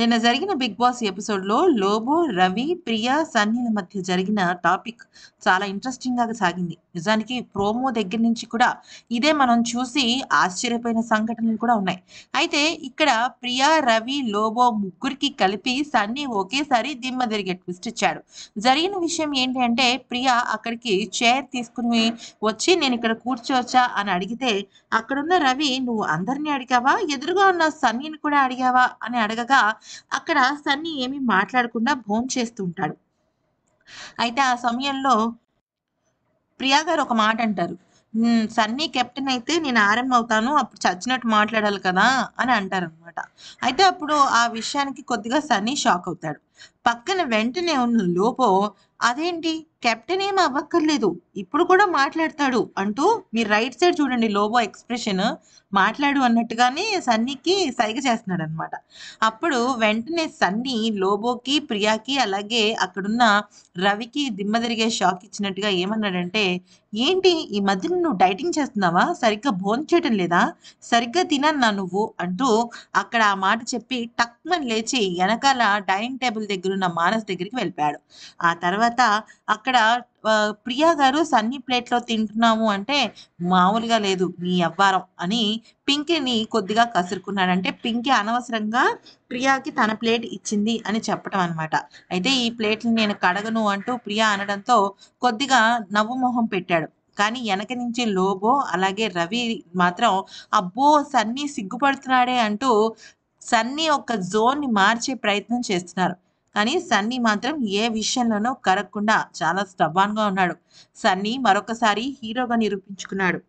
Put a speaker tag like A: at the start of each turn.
A: నిన్న జరిగిన big boss ఎపిసోడ్లో లోబో రవి ప్రియా సన్నీల మధ్య జరిగిన టాపిక్ చాలా ఇంట్రెస్టింగ్గా సాగింది నిజానికి ప్రోమో దగ్గర నుంచి కూడా ఇదే మనం చూసి ఆశ్చర్యపోయిన సంఘటనలు కూడా ఉన్నాయి అయితే ఇక్కడ ప్రియా రవి లోబో ముగ్గురికి కలిపి సన్నీ ఒకేసారి దిమ్మ తిరిగే ట్విస్ట్ ఇచ్చాడు జరిగిన విషయం ఏంటి అంటే ప్రియా అక్కడికి చైర్ తీసుకుని వచ్చి నేను ఇక్కడ కూర్చోవచ్చా అని అడిగితే అక్కడున్న రవి నువ్వు అందరినీ అడిగావా ఎదురుగా ఉన్న సన్నీని కూడా అడిగావా అని అడగగా అక్కడ సన్నీ ఏమీ మాట్లాడకుండా భోం చేస్తుంటాడు అయితే ఆ సమయంలో ప్రియా గారు ఒక మాట అంటారు సన్నీ కెప్టెన్ అయితే నేను ఆరంభం అవుతాను అప్పుడు చచ్చినట్టు మాట్లాడాలి కదా అని అంటారు అనమాట అయితే అప్పుడు ఆ విషయానికి కొద్దిగా సన్నీ షాక్ అవుతాడు పక్కన వెంటనే ఉన్న లోపో అదేంటి కెప్టెన్ ఏం అవ్వక్కర్లేదు ఇప్పుడు కూడా మాట్లాడతాడు అంటూ మీరు రైట్ సైడ్ చూడండి లోబో ఎక్స్ప్రెషన్ మాట్లాడు అన్నట్టుగానే సన్నీకి సైగ చేస్తున్నాడు అనమాట అప్పుడు వెంటనే సన్నీ లోబోకి ప్రియాకి అలాగే అక్కడున్న రవికి దిమ్మ తిరిగే షాక్ ఇచ్చినట్టుగా ఏమన్నాడంటే ఏంటి ఈ మధ్య నువ్వు డైటింగ్ చేస్తున్నావా సరిగ్గా భోంచేయటం లేదా సరిగ్గా తినన్నా నువ్వు అంటూ అక్కడ ఆ మాట చెప్పి టక్మన్ లేచి వెనకాల డైనింగ్ టేబుల్ దగ్గర ఉన్న మానస్ దగ్గరికి వెళ్ళిపోయాడు ఆ తర్వాత అక్కడ ప్రియా గారు సన్నీ ప్లేట్లో తింటున్నాము అంటే మామూలుగా లేదు మీ అవ్వారం అని పింకీని కొద్దిగా కసురుకున్నాడు అంటే పింకీ అనవసరంగా ప్రియాకి తన ప్లేట్ ఇచ్చింది అని చెప్పడం అనమాట అయితే ఈ ప్లేట్ని నేను కడగను అంటూ ప్రియా అనడంతో కొద్దిగా నవ్వు మొహం పెట్టాడు కానీ వెనక నుంచి లోబో అలాగే రవి మాత్రం అబ్బో సన్నీ సిగ్గుపడుతున్నాడే అంటూ సన్నీ ఒక జోన్ని మార్చే ప్రయత్నం చేస్తున్నారు కానీ సన్నీ మాత్రం ఏ విషయంలోనూ కరగకుండా చాలా గా ఉన్నాడు సన్నీ మరొకసారి హీరోగా నిరూపించుకున్నాడు